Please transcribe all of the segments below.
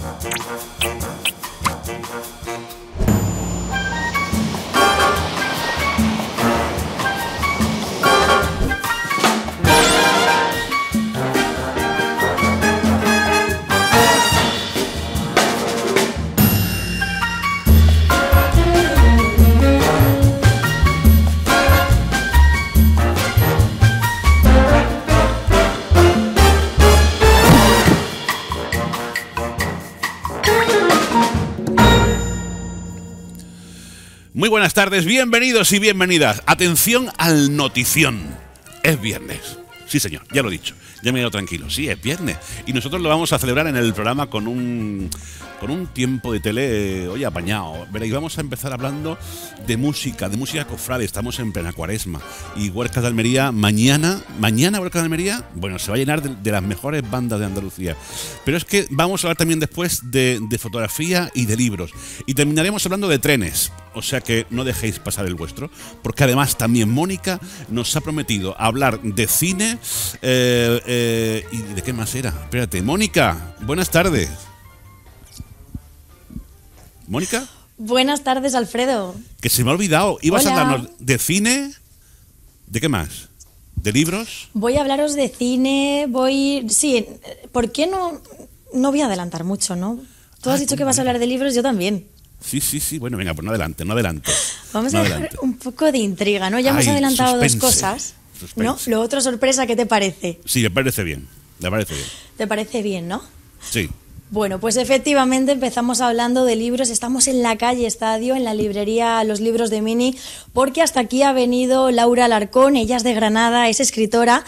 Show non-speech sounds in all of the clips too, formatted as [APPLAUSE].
Thank you. tardes, bienvenidos y bienvenidas. Atención al notición. Es viernes. Sí, señor, ya lo he dicho. Ya me he ido tranquilo. Sí, es viernes. Y nosotros lo vamos a celebrar en el programa con un, con un tiempo de tele, eh, hoy apañado. Y vamos a empezar hablando de música, de música cofrade. Estamos en plena cuaresma. Y Huercas de Almería, mañana, mañana Huercas de Almería, bueno, se va a llenar de, las mejores bandas de Andalucía. Pero es que vamos a hablar también después de, de fotografía y de libros. Y terminaremos hablando de trenes o sea que no dejéis pasar el vuestro, porque además también Mónica nos ha prometido hablar de cine eh, eh, y de qué más era. Espérate, Mónica, buenas tardes. Mónica. Buenas tardes, Alfredo. Que se me ha olvidado, ibas a hablarnos de cine, ¿de qué más? ¿De libros? Voy a hablaros de cine, voy... Sí, ¿por qué no, no voy a adelantar mucho, no? Tú has dicho que vas a hablar de libros, yo también. Sí, sí, sí. Bueno, venga, pues no adelante, no adelante. Vamos a dejar un poco de intriga, ¿no? Ya hemos adelantado dos cosas. ¿No? Lo otro, sorpresa, ¿qué te parece? Sí, te parece bien. Te parece bien. ¿Te parece bien, no? Sí. Bueno, pues efectivamente empezamos hablando de libros. Estamos en la calle Estadio, en la librería Los Libros de Mini, porque hasta aquí ha venido Laura Alarcón, ella es de Granada, es escritora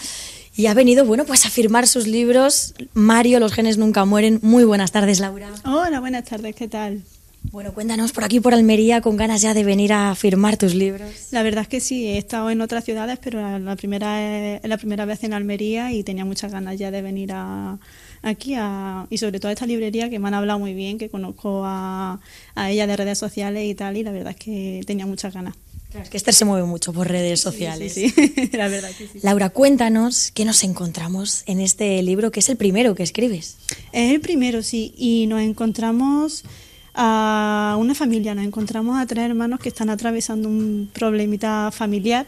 y ha venido, bueno, pues a firmar sus libros. Mario, Los genes nunca mueren. Muy buenas tardes, Laura. Hola, buenas tardes, ¿qué tal? Bueno, cuéntanos por aquí, por Almería, con ganas ya de venir a firmar tus libros. La verdad es que sí, he estado en otras ciudades, pero la primera eh, la primera vez en Almería y tenía muchas ganas ya de venir a, aquí a, y sobre todo a esta librería que me han hablado muy bien, que conozco a, ella de redes sociales y tal, y la verdad es que tenía muchas ganas. Claro, es que Esther se mueve mucho por redes sociales. Sí, sí, [LAUGHS] la verdad que sí. Laura, cuéntanos qué nos encontramos en este libro, que es el primero que escribes. Es el primero, sí, y nos encontramos a una familia, nos encontramos a tres hermanos que están atravesando un problemita familiar,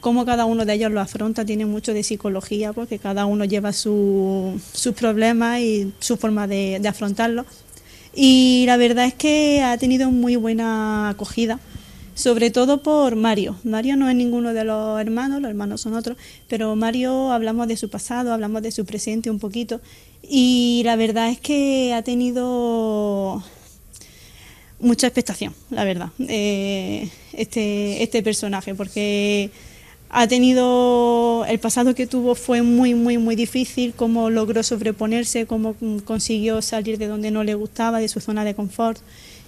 cómo cada uno de ellos lo afronta, tiene mucho de psicología, porque cada uno lleva sus problemas y su forma de, de Y la verdad es que ha tenido muy buena acogida sobre todo por Mario. Mario no es ninguno de los hermanos, los hermanos son otros, pero Mario hablamos de su pasado, hablamos de su presente un poquito y la verdad es que ha tenido mucha expectación, la verdad, eh, este, este, personaje, porque ha tenido, el pasado que tuvo fue muy, muy, muy difícil, cómo logró sobreponerse, cómo consiguió salir de donde no le gustaba, de su zona de confort,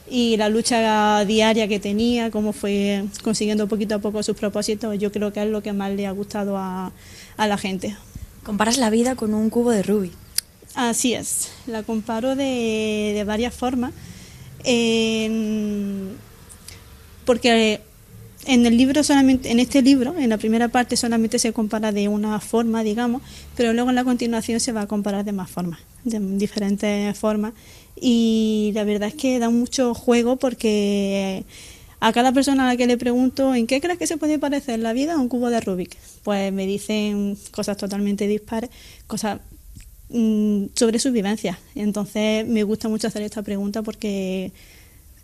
y la lucha diaria que tenía, cómo fue consiguiendo poquito a poco sus propósitos, yo creo que es lo que más le ha gustado a, la gente. Comparas la vida con un cubo de rubí. Así es, la comparo de varias formas porque eh, en el libro solamente, en este libro, en la primera parte solamente se compara de una forma, digamos, pero luego en la continuación se va a comparar de más formas, de diferentes formas. Y la verdad es que da mucho juego porque eh, a cada persona a la que le pregunto en qué crees que se puede parecer la vida a un cubo de Rubik, pues me dicen cosas totalmente dispares, cosas Mm, sobre sus vivencias. Entonces me gusta mucho hacer esta pregunta porque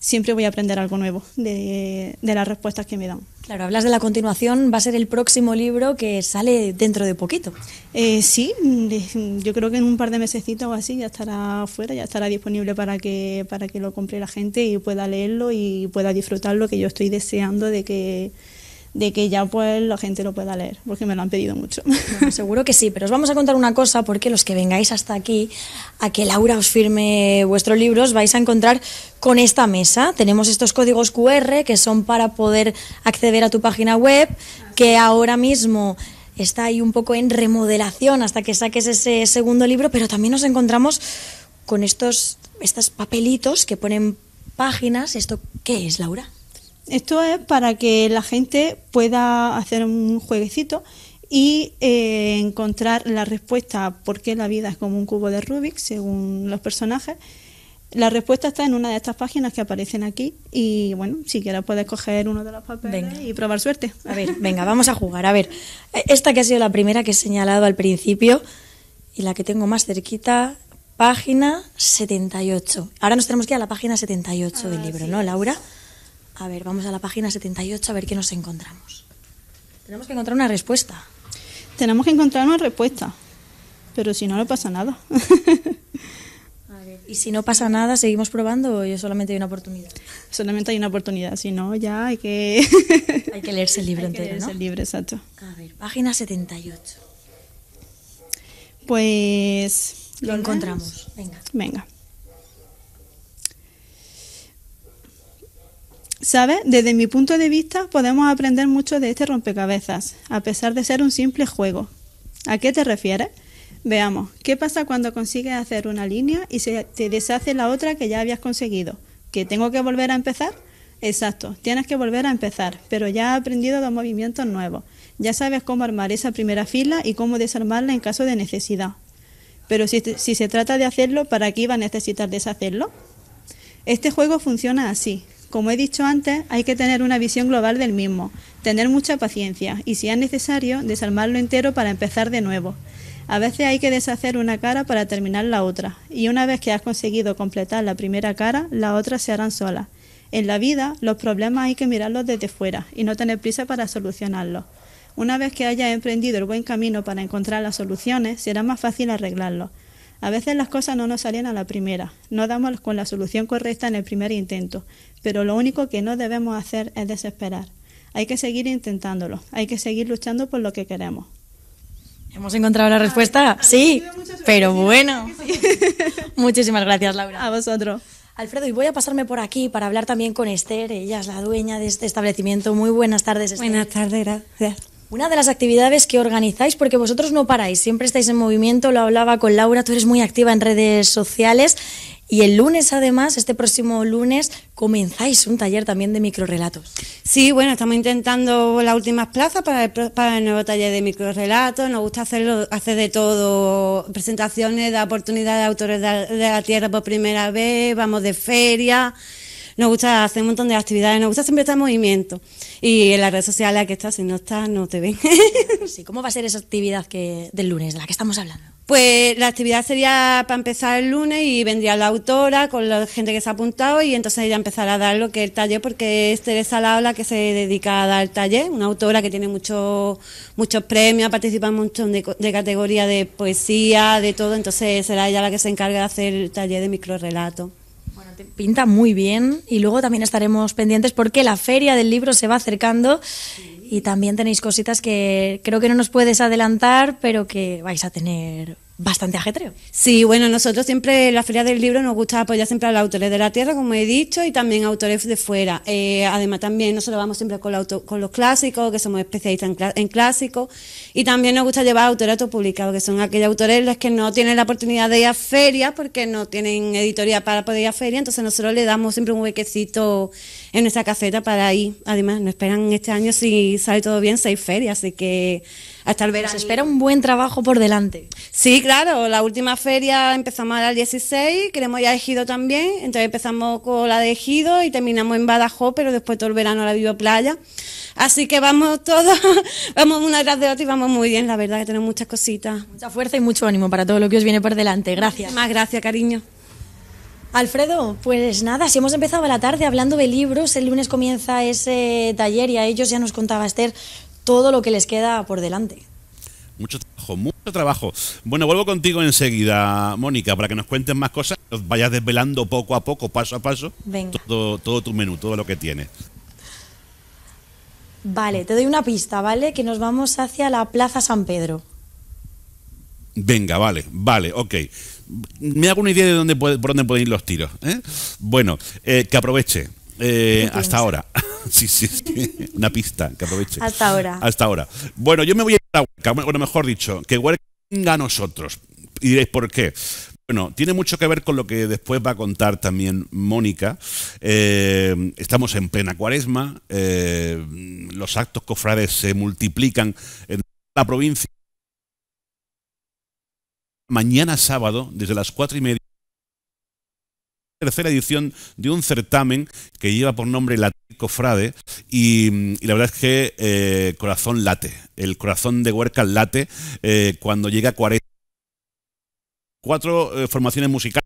siempre voy a aprender algo nuevo de, las respuestas que me dan. Claro, hablas de la continuación, va a ser el próximo libro que sale dentro de poquito. Eh, sí, yo creo que en un par de mesecitos o así ya estará fuera, ya estará disponible para que, para que lo compre la gente y pueda leerlo y pueda disfrutar lo que yo estoy deseando de que de que ya pues la gente lo pueda leer, porque me lo han pedido mucho. Pues seguro que sí, pero os vamos a contar una cosa, porque los que vengáis hasta aquí a que Laura os firme vuestros libros, vais a encontrar con esta mesa. Tenemos estos códigos QR que son para poder acceder a tu página web, que ahora mismo está ahí un poco en remodelación hasta que saques ese segundo libro, pero también nos encontramos con estos, estos papelitos que ponen páginas. ¿Esto qué es, Laura? Esto es para que la gente pueda hacer un jueguecito y eh, encontrar la respuesta porque por qué la vida es como un cubo de Rubik, según los personajes. La respuesta está en una de estas páginas que aparecen aquí y bueno, si quieres puedes coger uno de los papeles y probar suerte. A ver, venga, vamos a jugar. A ver, e-, esta que ha sido la primera que he señalado al principio y la que tengo más cerquita, página 78. Ahora nos tenemos que ir a la página 78 del libro, ¿no, Laura? A ver, vamos a la página 78 a ver qué nos encontramos. Tenemos que encontrar una respuesta. Tenemos que encontrar una respuesta, pero si no, no pasa nada. [LAUGHS] y si no pasa nada, ¿seguimos probando o solamente hay una oportunidad? Solamente hay una oportunidad, si no, ya hay que... [LAUGHS] hay que leerse el libro hay el libro, exacto. A ver, página 78. Pues... ¿Lo encontramos? Venga. Venga. ¿Sabes? Desde mi punto de vista podemos aprender mucho de este rompecabezas, a pesar de ser un simple juego. ¿A qué te refieres? Veamos, ¿qué pasa cuando consigues hacer una línea y se te deshace la otra que ya habías conseguido? ¿Que tengo que volver a empezar? Exacto, tienes que volver a empezar, pero ya has aprendido dos movimientos nuevos. Ya sabes cómo armar esa primera fila y cómo desarmarla en caso de necesidad. Pero si, si se trata de hacerlo, ¿para qué iba a necesitar deshacerlo? Este juego funciona así. Como he dicho antes, hay que tener una visión global del mismo, tener mucha paciencia y, si es necesario, desarmarlo entero para empezar de nuevo. A veces hay que deshacer una cara para terminar la otra, y una vez que has conseguido completar la primera cara, las otra se harán solas. En la vida, los problemas hay que mirarlos desde fuera y no tener prisa para solucionarlos. Una vez que hayas emprendido el buen camino para encontrar las soluciones, será más fácil arreglarlos. A veces las cosas no nos salen a la primera, no damos con la solución correcta en el primer intento, pero lo único que no debemos hacer es desesperar. Hay que seguir intentándolo, hay que seguir luchando por lo que queremos. ¿Hemos encontrado la respuesta? Ah, sí, pero bueno. [LAUGHS] Muchísimas gracias, Laura. A vosotros. Alfredo, y voy a pasarme por aquí para hablar también con Esther. Ella es la dueña de este establecimiento. Muy buenas tardes, Esther. Buenas tardes, gracias. Una de las actividades que organizáis, porque vosotros no paráis, siempre estáis en movimiento, lo hablaba con Laura, tú eres muy activa en redes sociales y el lunes, además, este próximo lunes, comenzáis un taller también de microrelatos. Sí, bueno, estamos intentando las últimas plazas para el, para el nuevo taller de microrelatos. Nos gusta hacerlo, hacer de todo, presentaciones, de oportunidad de autores de, la tierra por primera vez, vamos de feria nos gusta hacer un montón de actividades, nos gusta siempre estar en movimiento. Y en las redes sociales, que estás, si no estás, no te ven. [LAUGHS] sí, ¿cómo va a ser esa actividad que, del lunes, de la que estamos hablando? Pues la actividad sería para empezar el lunes y vendría la autora con la gente que se ha apuntado y entonces ella empezará a dar lo que es el taller porque es Teresa la que se dedica a dar el taller, una autora que tiene muchos muchos premios, ha participado en un de, categoría categorías de poesía, de todo, entonces será ella la que se encarga de hacer el taller de microrelato. Bueno, te pinta muy bien y luego también estaremos pendientes porque la feria del libro se va acercando y también tenéis cositas que creo que no nos puedes adelantar, pero que vais a tener bastante ajetreo. Sí, bueno, nosotros siempre en la Feria del Libro nos gusta apoyar siempre a los autores de la tierra, como he dicho, y también autores de fuera. Eh, además, también nosotros vamos siempre con, los clásicos, que somos especialistas en, clásicos, y también nos gusta llevar autores autopublicados, que son aquellos autores los que no tienen la oportunidad de ir a ferias porque no tienen editoría para poder ir a feria, entonces nosotros le damos siempre un huequecito en nuestra caseta para ir. Además, nos esperan este año, si sale todo bien, seis ferias, así que hasta el verano. Se espera un buen trabajo por delante. Sí, claro, la última feria empezamos al 16, queremos ya Ejido también, entonces empezamos con la de Ejido y terminamos en Badajoz, pero después todo el verano la Vivo Playa. Así que vamos todos, [LAUGHS] vamos una tras de otra y vamos muy bien, la verdad que tenemos muchas cositas. Mucha fuerza y mucho ánimo para todo lo que os viene por delante. Gracias. Más gracias, cariño. Alfredo, pues nada, si hemos empezado la tarde hablando de libros, el lunes comienza ese taller y a ellos ya nos contaba Esther todo lo que les queda por delante. Mucho trabajo, mucho trabajo. Bueno, vuelvo contigo enseguida, Mónica, para que nos cuentes más cosas, nos vayas desvelando poco a poco, paso a paso, Todo, todo tu menú, todo lo que tienes. Vale, te doy una pista, ¿vale? Que nos vamos hacia la Plaza San Pedro. Venga, vale, vale, ok. Me hago una idea de dónde por dónde pueden ir los tiros. ¿eh? Bueno, eh, que aproveche. Eh, hasta ahora. [LAUGHS] sí, sí, que Una pista, que aproveche. Hasta ahora. Hasta ahora. Bueno, yo me voy a ir a Huerca, bueno, mejor dicho, que Huerca venga a nosotros. Y diréis, ¿por qué? Bueno, tiene mucho que ver con lo que después va a contar también Mónica. Eh, estamos en plena cuaresma, eh, los actos cofrades se multiplican en la provincia. Mañana sábado, desde las cuatro y media, tercera edición de un certamen que lleva por nombre La Cofrade y, la verdad es que eh, corazón late, el corazón de Huerca late eh, cuando llega a 40. Cuatro eh, formaciones musicales.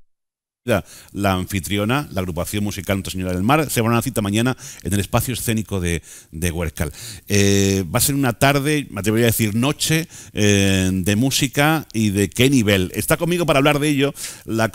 La anfitriona, la agrupación musical Nuestra Señora del Mar, se van a una cita mañana en el espacio escénico de, de Huercal. va a ser una tarde, me atrevería a decir noche, de música y de qué nivel. Está conmigo para hablar de ello la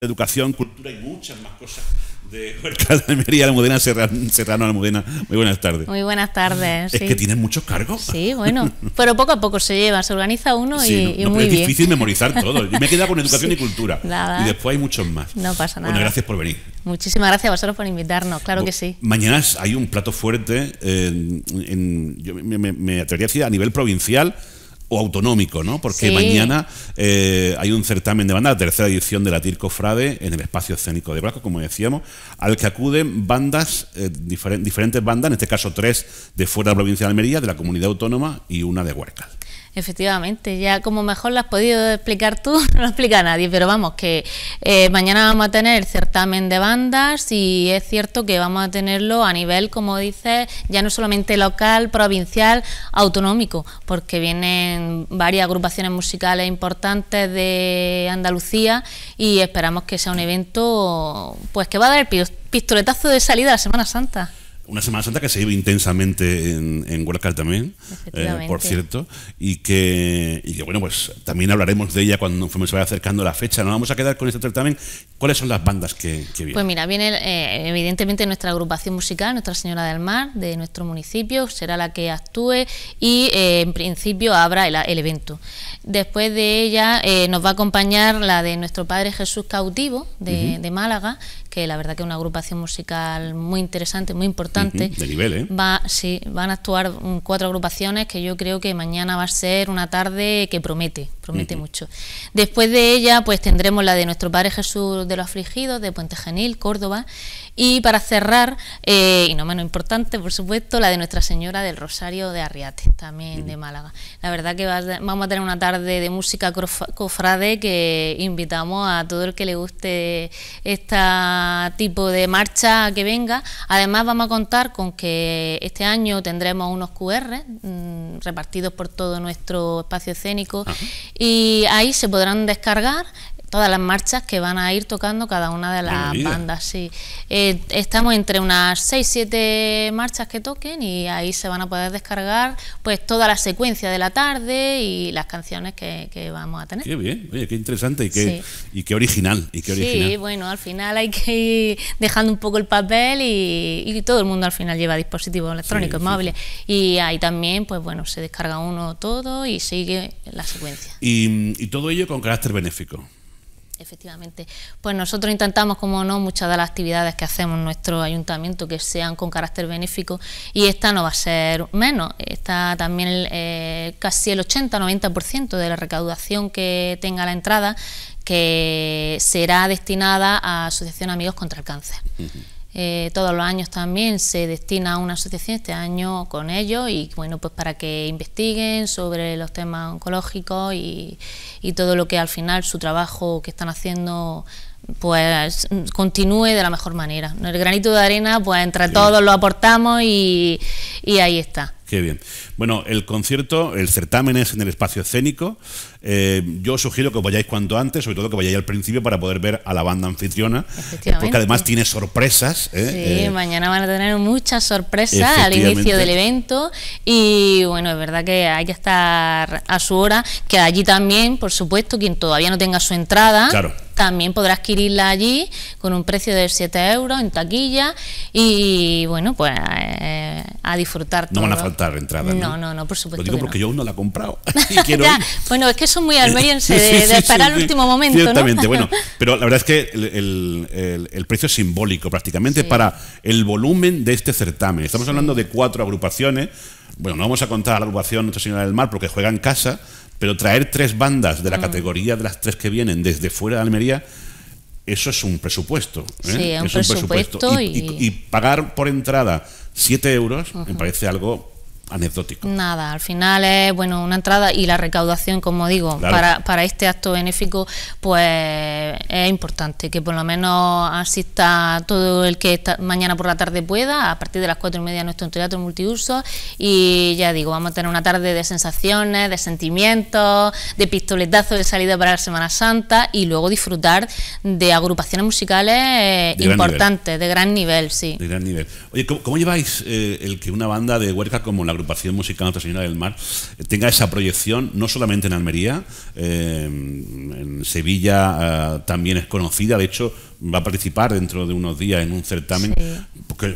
educación, cultura y muchas más cosas de Huerta de Almería, Almudena Serrano, Almudena. Muy buenas tardes. Muy buenas tardes. Es que tienen muchos cargos. Sí, bueno, [LAUGHS] pero poco a poco se lleva, se organiza uno y, no, y no, es difícil memorizar [LAUGHS] todo. Yo me he quedado con educación y cultura. Y después hay muchos más. No pasa nada. Bueno, gracias por venir. Muchísimas gracias a vosotros por invitarnos, claro que sí. Mañana hay un plato fuerte, eh, yo me atrevería a decir a nivel provincial o autonómico, ¿no? Porque mañana eh, hay un certamen de bandas, la tercera edición de la Tirco en el espacio escénico de Blasco, como decíamos, al que acuden bandas, eh, diferentes bandas, en este caso tres de fuera de la provincia de Almería, de la comunidad autónoma y una de Huércal. Efectivamente, ya como mejor lo has podido explicar tú, [LAUGHS] no lo explica nadie, pero vamos, que eh, mañana vamos a tener el certamen de bandas y es cierto que vamos a tenerlo a nivel, como dices, ya no solamente local, provincial, autonómico, porque vienen varias agrupaciones musicales importantes de Andalucía y esperamos que sea un evento pues que va a dar pistoletazo de salida a la Semana Santa. Una Semana Santa que se vive intensamente en, en también, eh, por cierto, y que, y bueno, pues también hablaremos de ella cuando se vaya acercando la fecha. Nos vamos a quedar con este certamen. ¿Cuáles son las bandas que, vienen? Pues mira, viene eh, evidentemente nuestra agrupación musical, Nuestra Señora del Mar, de nuestro municipio, será la que actúe y eh, en principio abra el, evento. Después de ella nos va a acompañar la de nuestro Padre Jesús Cautivo, de Málaga, que la verdad que es una agrupación musical muy interesante, muy importante. de nivel, ¿eh? Va, sí, van a actuar mm, cuatro agrupaciones que yo creo que mañana va a ser una tarde que promete promete mucho. Después de ella, pues tendremos la de Nuestro Padre Jesús de los Afligidos, de Puente Genil, Córdoba. Y para cerrar, eh, y no menos importante, por supuesto, la de Nuestra Señora del Rosario de arriate también de Málaga. La verdad que vamos a tener una tarde de música cofrade que invitamos a todo el que le guste este tipo de marcha que venga. Además, vamos a contar con que este año tendremos unos QR mm, repartidos por todo nuestro espacio escénico y ahí se podrán descargar todas las marchas que van a ir tocando cada una de las bandas. Sí. Eh, estamos entre unas 6, 7 marchas que toquen y ahí se van a poder descargar pues toda la secuencia de la tarde y las canciones que, vamos a tener. Qué bien, oye, qué interesante y qué, y qué original. Y qué sí, bueno, al final hay que ir dejando un poco el papel y, todo el mundo al final lleva dispositivos electrónicos, móviles. Y ahí también, pues bueno, se descarga uno todo y sigue la secuencia. y todo ello con carácter benéfico. Efectivamente. Pues nosotros intentamos, como no, muchas de las actividades que hacemos en nuestro ayuntamiento que sean con carácter benéfico y esta no va a ser menos. Está también eh, casi el 80-90% de la recaudación que tenga la entrada que será destinada a Asociación Amigos contra el Cáncer. Eh, todos los años también se destina una asociación, este año con ellos, y bueno, pues para que investiguen sobre los temas oncológicos y, todo lo que al final su trabajo que están haciendo pues continúe de la mejor manera. El granito de arena, pues entre todos lo aportamos y, y ahí está. Qué bien. Bueno, el concierto, el certamen es en el espacio escénico. Eh, yo sugiero que vayáis cuanto antes, sobre todo que vayáis al principio para poder ver a la banda anfitriona, eh, porque además tiene sorpresas. Eh, sí, eh. mañana van a tener muchas sorpresas al inicio del evento y bueno, es verdad que hay que estar a su hora, que allí también, por supuesto, quien todavía no tenga su entrada. también podrá adquirirla allí con un precio de 7 euros en taquilla y bueno, pues a disfrutar. No van a faltar entradas. No, no, no, no, por supuesto. Lo digo porque yo aún no la he comprado. [LAUGHS] [LAUGHS] bueno, es que son muy eh, almerienses de, de el último momento. Ciertamente, bueno. [LAUGHS] Pero la verdad es que el, precio es simbólico prácticamente para el volumen de este certamen. Estamos hablando de cuatro agrupaciones. Bueno, no vamos a contar la agrupación Nuestra Señora del Mar porque juega en casa, pero traer tres bandas de la mm. categoría de las tres que vienen desde fuera de Almería, eso es un presupuesto. ¿eh? Sí, es un, presupuesto. Y, pagar por entrada 7 euros me parece algo anecdótico. Nada, al final es bueno una entrada y la recaudación, como digo, para, para este acto benéfico, pues es importante que por lo menos asista todo el que mañana por la tarde pueda, a partir de las cuatro y media nuestro teatro multiuso y ya digo, vamos a tener una tarde de sensaciones, de sentimientos, de pistoletazo de salida para la Semana Santa y luego disfrutar de agrupaciones musicales eh, importantes, de gran nivel, sí. De gran nivel. Oye, ¿cómo, lleváis eh, el que una banda de huercas como la agrupación musical Nuestra Señora del Mar eh, tenga esa proyección no solamente en Almería, eh, en Sevilla eh, también es conocida, de hecho va a participar dentro de unos días en un certamen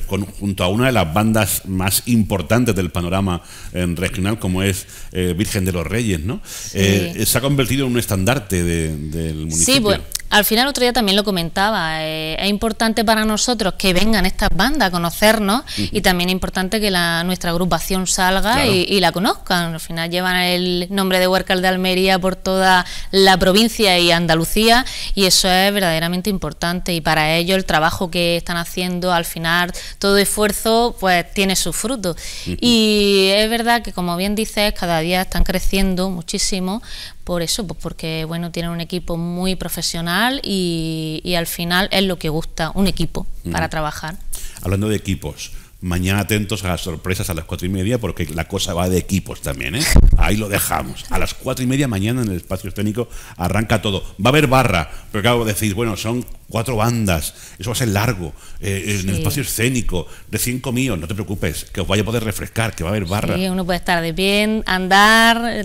con, junto a una de las bandas más importantes del panorama regional como es Virgen de los Reyes, ¿no? se ha convertido en un estandarte del municipio. Sí, pues, al final, otro día también lo comentaba, eh, es importante para nosotros que vengan estas bandas a conocernos y también es importante que la, nuestra agrupación salga y, la conozcan. Al final llevan el nombre de Huércal de Almería por toda la provincia y Andalucía y eso es verdaderamente importante y para ello el trabajo que están haciendo al final, todo esfuerzo pues tiene su fruto. Y es verdad que como bien dices, cada día están creciendo muchísimo por eso, pues porque bueno, tienen un equipo muy profesional y, al final es lo que gusta, un equipo para trabajar. Hablando de equipos, mañana atentos a las sorpresas a las cuatro y media, porque la cosa va de equipos también, ¿eh? Ahí lo dejamos. A las cuatro y media mañana en el espacio técnico arranca todo. Va a haber barra, pero de decir, bueno, son cuatro bandas, eso va a ser largo, eh, en el espacio escénico, de cinco míos, no te preocupes, que os vaya a poder refrescar, que va a haber barra. Sí, uno puede estar de pie, andar,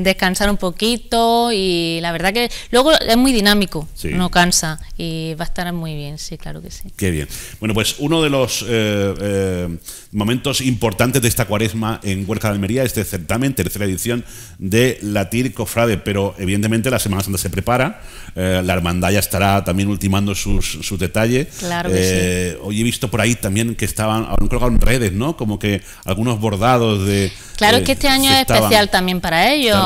descansar un poquito y la verdad que luego es muy dinámico, uno no cansa y va a estar muy bien, sí, claro que sí. Qué bien. Bueno, pues uno de los, eh, eh, momentos importantes de esta cuaresma en Huerca de Almería, este certamen, tercera edición de Latir Cofrade. Pero evidentemente la Semana Santa se prepara, eh, la hermandad ya estará también ultimando sus, detalles. Eh, hoy he visto por ahí también que estaban, han colgado en redes, ¿no? Como que algunos bordados de. Claro eh, que este año es especial también para ellos.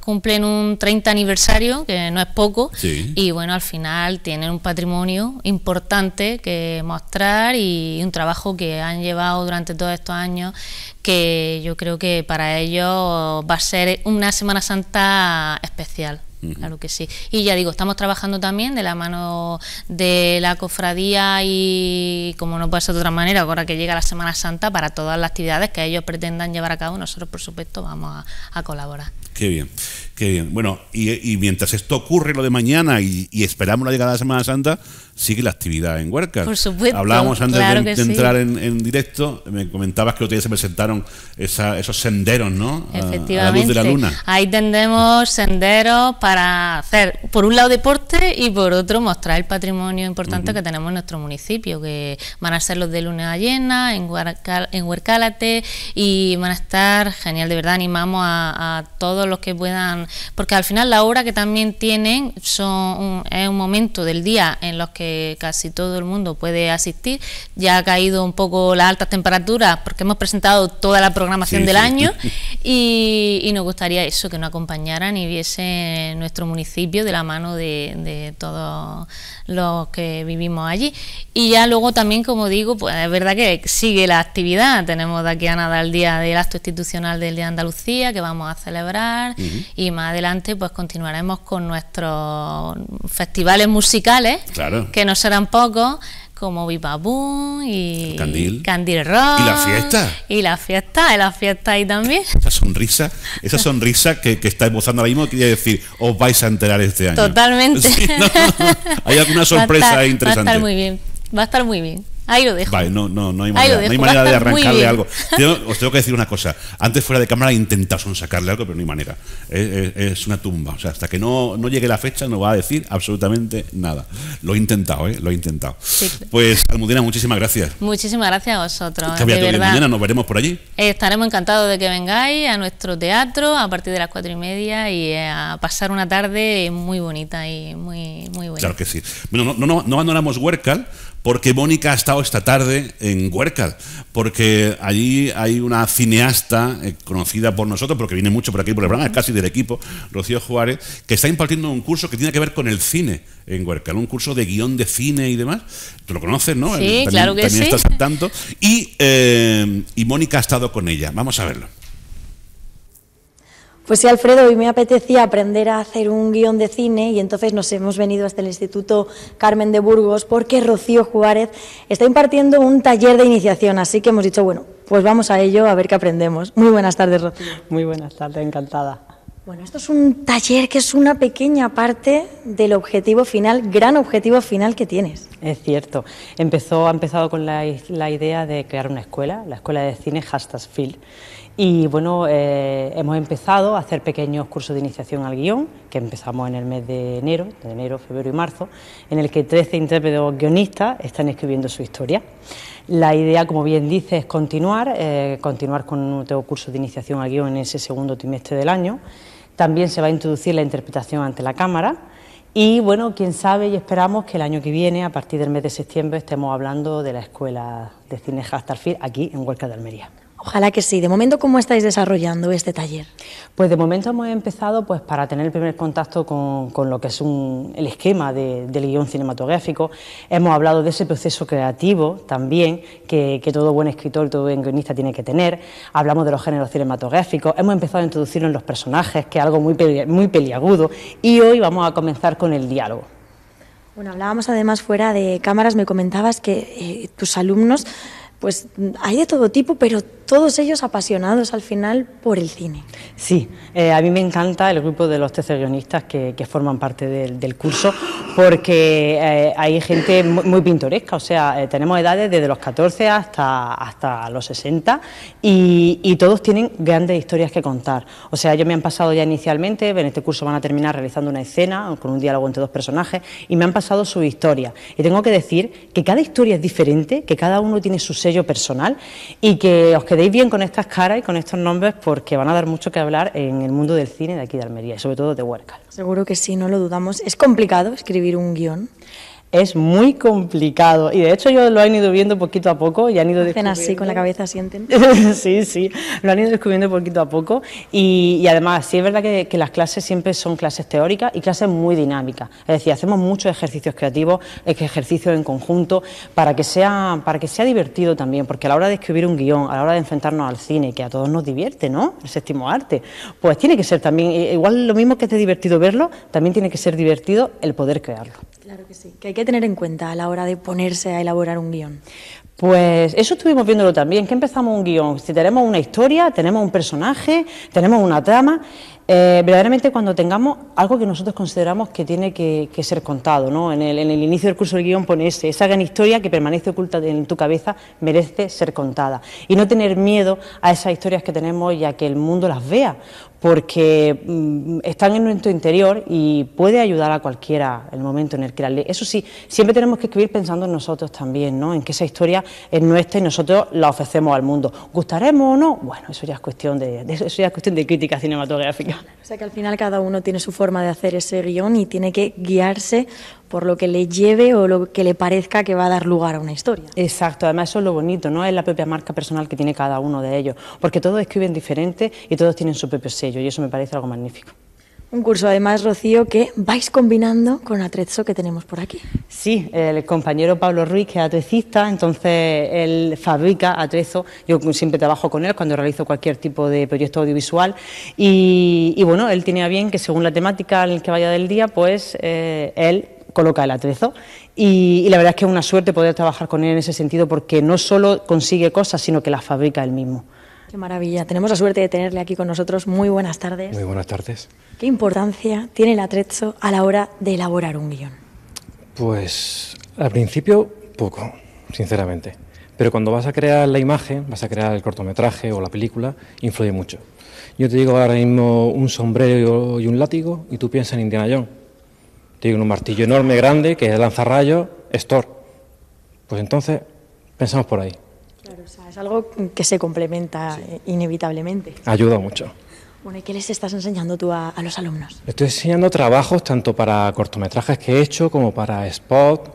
Cumplen un 30 aniversario, que no es poco. Y bueno, al final tienen un patrimonio importante que mostrar y un trabajo que han llevado durante durante todos estos años, que yo creo que para ellos va a ser una Semana Santa especial. Claro que sí. Y ya digo, estamos trabajando también de la mano de la cofradía y como no puede ser de otra manera, ahora que llega la Semana Santa, para todas las actividades que ellos pretendan llevar a cabo, nosotros por supuesto vamos a, colaborar. Qué bien, qué bien. Bueno, y, mientras esto ocurre lo de mañana y, y esperamos la llegada de la Semana Santa, sigue la actividad en Huerca. Por supuesto. Hablábamos antes de, entrar en, directo, me comentabas que otro se presentaron esos senderos, ¿no? Efectivamente. luna. Ahí tendremos senderos para hacer, por un lado, deporte y por otro, mostrar el patrimonio importante que tenemos en nuestro municipio, que van a ser los de Luna Llena, en, en Huercálate, y van a estar genial, de verdad, animamos a, todos los que puedan, porque al final la obra que también tienen son es un momento del día en los que casi todo el mundo puede asistir. Ya ha caído un poco las altas temperaturas porque hemos presentado toda la programación del año [LAUGHS] y, nos gustaría eso, que nos acompañaran y viese nuestro municipio de la mano de, todos los que vivimos allí. Y ya luego también, como digo, pues es verdad que sigue la actividad. Tenemos de aquí a nada el día del acto institucional del Día de Andalucía que vamos a celebrar y más adelante pues continuaremos con nuestros festivales musicales. Claro que no serán pocos, como Bipapú y Candil, Rock. Y la fiesta. Y la fiesta, y la fiesta ahí también. Esa sonrisa, esa sonrisa que, que está ahora mismo, quería decir, os vais a enterar este año. Totalmente. hay alguna sorpresa interesante. Va a estar muy bien, va a estar muy bien. Ahí lo dejo. no, no, no hay manera, no hay manera de arrancarle algo. os tengo que decir una cosa. Antes fuera de cámara intentaron sacarle algo, pero no hay manera. Es, una tumba. O sea, hasta que no, llegue la fecha no va a decir absolutamente nada. Lo he intentado, ¿eh? Lo he intentado. Pues, Almudena, muchísimas gracias. Muchísimas gracias a vosotros. Que Mañana nos veremos por allí. Estaremos encantados de que vengáis a nuestro teatro a partir de las cuatro y media y eh, a pasar una tarde muy bonita y muy, buena. Claro que sí. Bueno, no, no, no abandonamos Huércal porque Mónica ha estado esta tarde en Huércal, porque allí hay una cineasta eh, conocida por nosotros, porque viene mucho por aquí por el programa, casi del equipo, Rocío Juárez, que está impartiendo un curso que tiene que ver con el cine en Huércal, un curso de guión de cine y demás. Te lo conoces, ¿no? Sí, claro que sí. tanto. Eh, y Mónica ha estado con ella. Vamos a verlo. Pues sí, Alfredo, hoy me apetecía aprender a hacer un guión de cine y entonces nos hemos venido hasta el Instituto Carmen de Burgos porque Rocío Juárez está impartiendo un taller de iniciación, así que hemos dicho, bueno, pues vamos a ello a ver qué aprendemos. Muy buenas tardes, Rocío. Muy buenas tardes, encantada. Bueno, esto es un taller que es una pequeña parte del objetivo final, gran objetivo final que tienes. Es cierto. Empezó, ha empezado con la, la idea de crear una escuela, la escuela de cine Hastasfield. Y bueno, eh, hemos empezado a hacer pequeños cursos de iniciación al guión, que empezamos en el mes de enero, de enero, febrero y marzo, en el que 13 intérpretes guionistas están escribiendo su historia. La idea, como bien dice, es continuar, eh, continuar con un nuevo curso de iniciación al guión en ese segundo trimestre del año. También se va a introducir la interpretación ante la cámara. Y bueno, quién sabe y esperamos que el año que viene, a partir del mes de septiembre, estemos hablando de la Escuela de Cine Hastarfir aquí en Huelca de Almería. Ojalá que sí. De momento, ¿cómo estáis desarrollando este taller? Pues de momento hemos empezado pues, para tener el primer contacto con, lo que es el esquema del guión cinematográfico. Hemos hablado de ese proceso creativo también que, todo buen escritor, todo buen guionista tiene que tener. Hablamos de los géneros cinematográficos. Hemos empezado a introducirnos en los personajes, que es algo muy, muy peliagudo. Y hoy vamos a comenzar con el diálogo. Bueno, hablábamos además fuera de cámaras, me comentabas que eh, tus alumnos, pues hay de todo tipo, pero todos ellos apasionados al final por el cine. Sí, eh, a mí me encanta el grupo de los 13 guionistas que, forman parte del, curso, porque eh, hay gente muy, pintoresca, o sea, eh, tenemos edades desde los 14 hasta, hasta los 60 y, todos tienen grandes historias que contar. O sea, yo me han pasado ya inicialmente, en este curso van a terminar realizando una escena con un diálogo entre dos personajes y me han pasado su historia. Y tengo que decir que cada historia es diferente, que cada uno tiene su sello personal y que os quedéis quedéis bien con estas caras y con estos nombres porque van a dar mucho que hablar en el mundo del cine de aquí de Almería y sobre todo de Huércal. Seguro que sí, no lo dudamos. ¿Es complicado escribir un guión? es muy complicado y de hecho yo lo han ido viendo poquito a poco y han ido Hacen así con la cabeza sienten [LAUGHS] sí sí lo han ido descubriendo poquito a poco y, además sí es verdad que, las clases siempre son clases teóricas y clases muy dinámicas es decir hacemos muchos ejercicios creativos ejercicios en conjunto para que sea para que sea divertido también porque a la hora de escribir un guión a la hora de enfrentarnos al cine que a todos nos divierte no el séptimo arte pues tiene que ser también igual lo mismo que esté divertido verlo también tiene que ser divertido el poder crearlo Claro que sí. que hay que tener en cuenta a la hora de ponerse a elaborar un guión? Pues eso estuvimos viéndolo también, que empezamos un guión. Si tenemos una historia, tenemos un personaje, tenemos una trama, eh, verdaderamente cuando tengamos algo que nosotros consideramos que tiene que, ser contado, ¿no? En el, inicio del curso del guión ponerse esa gran historia que permanece oculta en tu cabeza merece ser contada. Y no tener miedo a esas historias que tenemos y a que el mundo las vea, porque mm, están en nuestro interior y puede ayudar a cualquiera el momento en el que las lee. Eso sí, siempre tenemos que escribir pensando en nosotros también, ¿no? En que esa historia es nuestra y nosotros la ofrecemos al mundo. ¿Gustaremos o no? Bueno, eso ya es cuestión de, eso ya es cuestión de crítica cinematográfica. O sea que al final cada uno tiene su forma de hacer ese guión y tiene que guiarse por lo que le lleve o lo que le parezca que va a dar lugar a una historia. Exacto, además eso es lo bonito, ¿no? Es la propia marca personal que tiene cada uno de ellos, porque todos escriben diferente y todos tienen su propio sello, y eso me parece algo magnífico. Un curso además, Rocío, que vais combinando con atrezzo que tenemos por aquí. Sí, el compañero Pablo Ruiz, que es atrecista, entonces él fabrica atrezo, yo siempre trabajo con él cuando realizo cualquier tipo de proyecto audiovisual y, bueno, él tiene a bien que según la temática en que vaya del día, pues eh, él coloca el atrezo. Y, la verdad es que es una suerte poder trabajar con él en ese sentido porque no solo consigue cosas, sino que las fabrica él mismo. Qué maravilla. Tenemos la suerte de tenerle aquí con nosotros. Muy buenas tardes. Muy buenas tardes. ¿Qué importancia tiene el atrezo a la hora de elaborar un guión? Pues al principio poco, sinceramente. Pero cuando vas a crear la imagen, vas a crear el cortometraje o la película, influye mucho. Yo te digo ahora mismo un sombrero y un látigo y tú piensas en Indiana Jones. Tiene un martillo enorme, grande, que es lanzarrayos, store Pues entonces pensamos por ahí. Claro, o sea, es algo que se complementa eh, inevitablemente. Ayuda mucho. Bueno, ¿y qué les estás enseñando tú a, los alumnos? Estoy enseñando trabajos tanto para cortometrajes que he hecho, como para spot,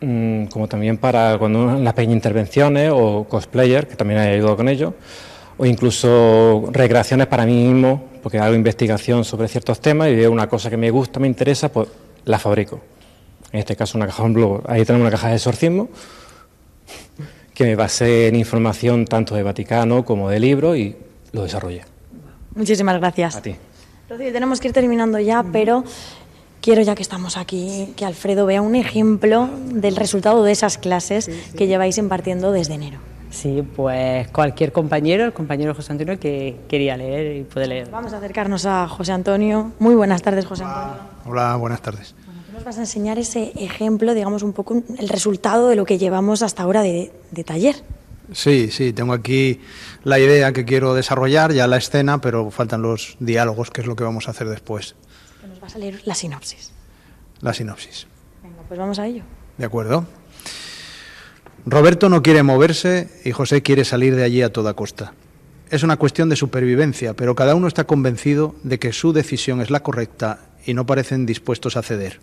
mm, como también para cuando las pequeñas intervenciones o cosplayer, que también he ayudado con ello, o incluso recreaciones para mí mismo, porque hago investigación sobre ciertos temas y veo una cosa que me gusta, me interesa, pues la fabrico. En este caso, una caja, blog. ahí tenemos una caja de exorcismo que me basé en información tanto de Vaticano como de libro y lo desarrollé. Muchísimas gracias. A ti. Rocío, tenemos que ir terminando ya, pero quiero, ya que estamos aquí, que Alfredo vea un ejemplo del resultado de esas clases que lleváis impartiendo desde enero. Sí, pues cualquier compañero, el compañero José Antonio que quería leer y puede leer. Vamos a acercarnos a José Antonio. Muy buenas tardes, José Antonio. Hola, buenas tardes. nos vas a enseñar ese ejemplo, digamos un poco el resultado de lo que llevamos hasta ahora de, taller. Sí, sí, tengo aquí la idea que quiero desarrollar, ya la escena, pero faltan los diálogos, que es lo que vamos a hacer después. Nos vas a leer? la sinopsis. La sinopsis. Venga, pues vamos a ello. De acuerdo. Roberto no quiere moverse y José quiere salir de allí a toda costa. Es una cuestión de supervivencia, pero cada uno está convencido de que su decisión es la correcta y no parecen dispuestos a ceder.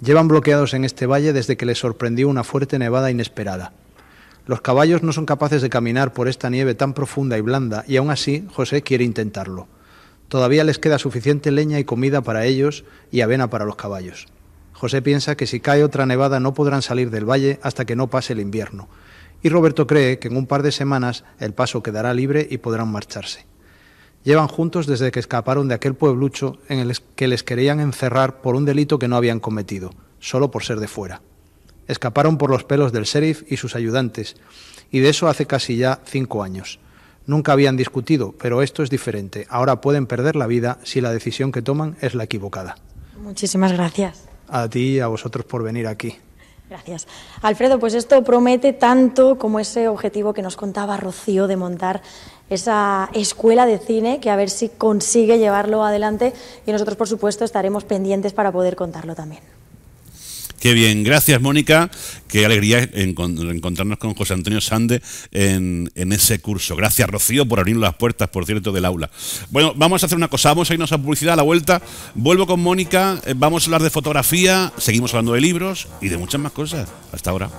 Llevan bloqueados en este valle desde que les sorprendió una fuerte nevada inesperada. Los caballos no son capaces de caminar por esta nieve tan profunda y blanda, y aún así José quiere intentarlo. Todavía les queda suficiente leña y comida para ellos y avena para los caballos. José piensa que si cae otra nevada no podrán salir del valle hasta que no pase el invierno. Y Roberto cree que en un par de semanas el paso quedará libre y podrán marcharse. Llevan juntos desde que escaparon de aquel pueblucho en el que les querían encerrar por un delito que no habían cometido, solo por ser de fuera. Escaparon por los pelos del sheriff y sus ayudantes, y de eso hace casi ya cinco años. Nunca habían discutido, pero esto es diferente. Ahora pueden perder la vida si la decisión que toman es la equivocada. Muchísimas gracias a ti y a vosotros por venir aquí. Gracias. Alfredo, pues esto promete tanto como ese objetivo que nos contaba Rocío de montar esa escuela de cine, que a ver si consigue llevarlo adelante y nosotros, por supuesto, estaremos pendientes para poder contarlo también. Qué bien, gracias Mónica. Qué alegría encontrarnos con José Antonio Sande en, ese curso. Gracias Rocío por abrirnos las puertas, por cierto, del aula. Bueno, vamos a hacer una cosa, vamos a irnos a publicidad a la vuelta. Vuelvo con Mónica, eh, vamos a hablar de fotografía, seguimos hablando de libros y de muchas más cosas. Hasta ahora.